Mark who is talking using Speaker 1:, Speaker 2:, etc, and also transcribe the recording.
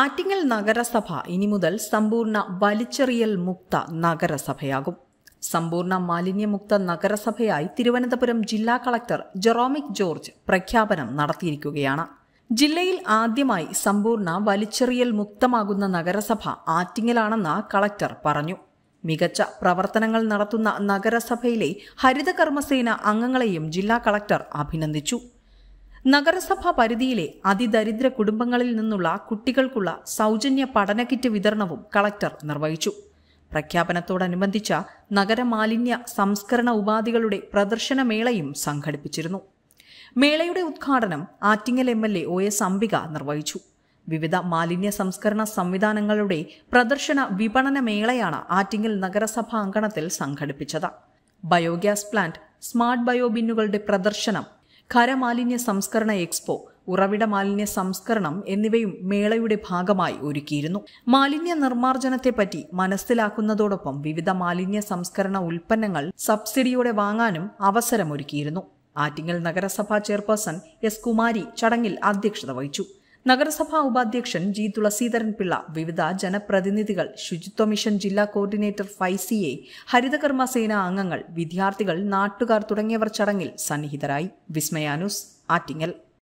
Speaker 1: ആറ്റിങ്ങൽ നഗരസഭ ഇനി മുതൽ സമ്പൂർണ്ണ വലിച്ചെറിയൽ മുക്ത നഗരസഭയാകും സമ്പൂർണ്ണ മാലിന്യമുക്ത നഗരസഭയായി തിരുവനന്തപുരം ജില്ലാ കളക്ടർ ജെറോമിക് ജോർജ് പ്രഖ്യാപനം നടത്തിയിരിക്കുകയാണ് ജില്ലയിൽ ആദ്യമായി സമ്പൂർണ്ണ വലിച്ചെറിയൽ മുക്തമാകുന്ന നഗരസഭ ആറ്റിങ്ങലാണെന്ന് കളക്ടർ പറഞ്ഞു മികച്ച പ്രവർത്തനങ്ങൾ നടത്തുന്ന നഗരസഭയിലെ ഹരിതകർമ്മസേന അംഗങ്ങളെയും ജില്ലാ കളക്ടർ അഭിനന്ദിച്ചു നഗരസഭാ പരിധിയിലെ അതിദരിദ്ര കുടുംബങ്ങളിൽ നിന്നുള്ള കുട്ടികൾക്കുള്ള സൗജന്യ പഠന കിറ്റ് വിതരണവും കളക്ടർ നിർവഹിച്ചു പ്രഖ്യാപനത്തോടനുബന്ധിച്ച നഗരമാലിന്യ സംസ്കരണ ഉപാധികളുടെ പ്രദർശനമേളയും സംഘടിപ്പിച്ചിരുന്നു മേളയുടെ ഉദ്ഘാടനം Attingal M L A O S Ambika നിർവഹിച്ചു വിവിധ മാലിന്യ സംസ്കരണ സംവിധാനങ്ങളുടെ പ്രദർശന വിപണന മേളയാണ് ആറ്റിങ്ങൽ നഗരസഭാ അങ്കണത്തിൽ സംഘടിപ്പിച്ചത് ബയോഗ്യാസ് പ്ലാന്റ് സ്മാർട്ട് ബയോബിന്നുകളുടെ പ്രദർശനം ഖരമാലിന്യ സംസ്കരണ എക്സ്പോ ഉറവിട മാലിന്യ സംസ്കരണം എന്നിവയും മേളയുടെ ഭാഗമായി ഒരുക്കിയിരുന്നു മാലിന്യ നിർമ്മാർജ്ജനത്തെപ്പറ്റി മനസ്സിലാക്കുന്നതോടൊപ്പം വിവിധ മാലിന്യ സംസ്കരണ ഉൽപ്പന്നങ്ങൾ സബ്സിഡിയോടെ വാങ്ങാനും അവസരമൊരുക്കിയിരുന്നു ആറ്റിങ്ങൽ നഗരസഭാ ചെയർപേഴ്സൺ എസ് കുമാരി ചടങ്ങിൽ അധ്യക്ഷത വഹിച്ചു നഗരസഭാ ഉപാധ്യക്ഷൻ ജി തുളസീധരൻ പിള്ള വിവിധ ജനപ്രതിനിധികൾ ശുചിത്വ മിഷൻ ജില്ലാ കോർഡിനേറ്റർ ഫൈസിയെ ഹരിതകർമ്മ സേനാ അംഗങ്ങൾ വിദ്യാർത്ഥികൾ നാട്ടുകാർ തുടങ്ങിയവർ ചടങ്ങിൽ സന്നിഹിതരായി വിസ്മയാനുസ് ആറ്റിങ്ങൽ